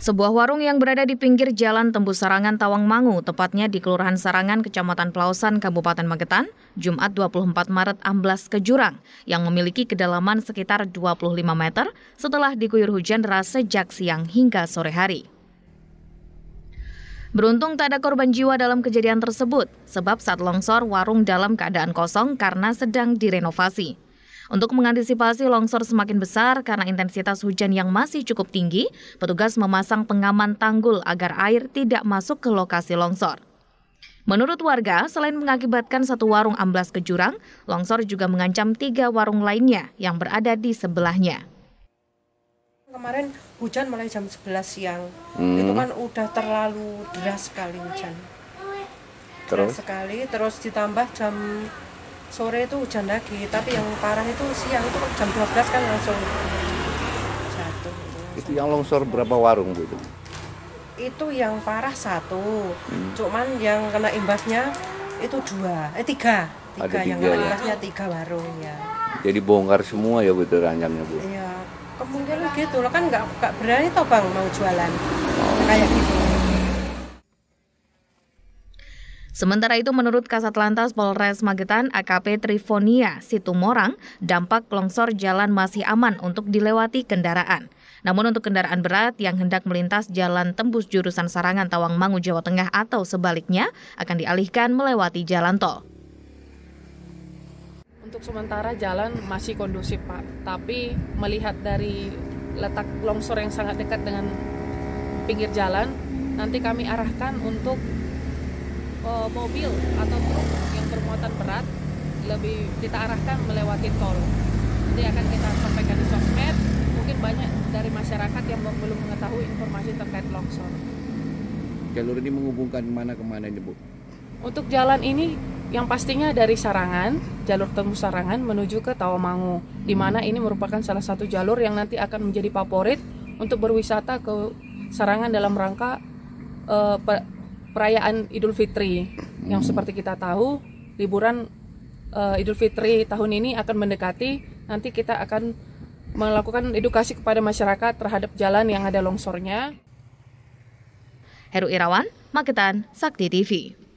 Sebuah warung yang berada di pinggir jalan tembus Sarangan Tawangmangu, tepatnya di Kelurahan Sarangan, Kecamatan Pelausan, Kabupaten Magetan, Jumat 24 Maret amblas ke jurang, yang memiliki kedalaman sekitar 25 meter setelah diguyur hujan deras sejak siang hingga sore hari. Beruntung tak ada korban jiwa dalam kejadian tersebut, sebab saat longsor warung dalam keadaan kosong karena sedang direnovasi. Untuk mengantisipasi longsor semakin besar karena intensitas hujan yang masih cukup tinggi, petugas memasang pengaman tanggul agar air tidak masuk ke lokasi longsor. Menurut warga, selain mengakibatkan satu warung amblas ke jurang, longsor juga mengancam tiga warung lainnya yang berada di sebelahnya. Kemarin hujan mulai jam 11 siang, hmm. itu kan udah terlalu deras sekali hujan. Terus? Deras sekali, terus ditambah jam sore itu hujan lagi tapi yang parah itu siang itu jam 12 kan langsung jatuh itu yang longsor berapa warung bu itu itu yang parah satu hmm. cuman yang kena imbasnya itu dua eh tiga tiga Ada yang kena kena ya? imbasnya tiga warung ya jadi bongkar semua ya bu itu ranjangnya bu iya kemungkinan gitu loh kan nggak berani toh bang mau jualan kayak gitu Sementara itu menurut Kasat Lantas Polres Magetan AKP Trifonia Situmorang, dampak longsor jalan masih aman untuk dilewati kendaraan. Namun untuk kendaraan berat yang hendak melintas jalan tembus jurusan Sarangan Tawang Tawangmangu Jawa Tengah atau sebaliknya akan dialihkan melewati jalan tol. Untuk sementara jalan masih kondusif Pak, tapi melihat dari letak longsor yang sangat dekat dengan pinggir jalan, nanti kami arahkan untuk uh, mobil atau truk yang bermuatan berat lebih kita arahkan melewati tol. Nanti akan kita sampaikan di sosmed. Mungkin banyak dari masyarakat yang belum mengetahui informasi terkait longsor. Jalur ini menghubungkan mana kemana ini bu? Untuk jalan ini yang pastinya dari Sarangan, jalur temu Sarangan menuju ke Tawamangu, di mana ini merupakan salah satu jalur yang nanti akan menjadi favorit untuk berwisata ke Sarangan dalam rangka uh, perayaan Idul Fitri hmm. yang seperti kita tahu liburan uh, Idul Fitri tahun ini akan mendekati nanti kita akan melakukan edukasi kepada masyarakat terhadap jalan yang ada longsornya. Heru Irawan, Magetan, Sakti TV.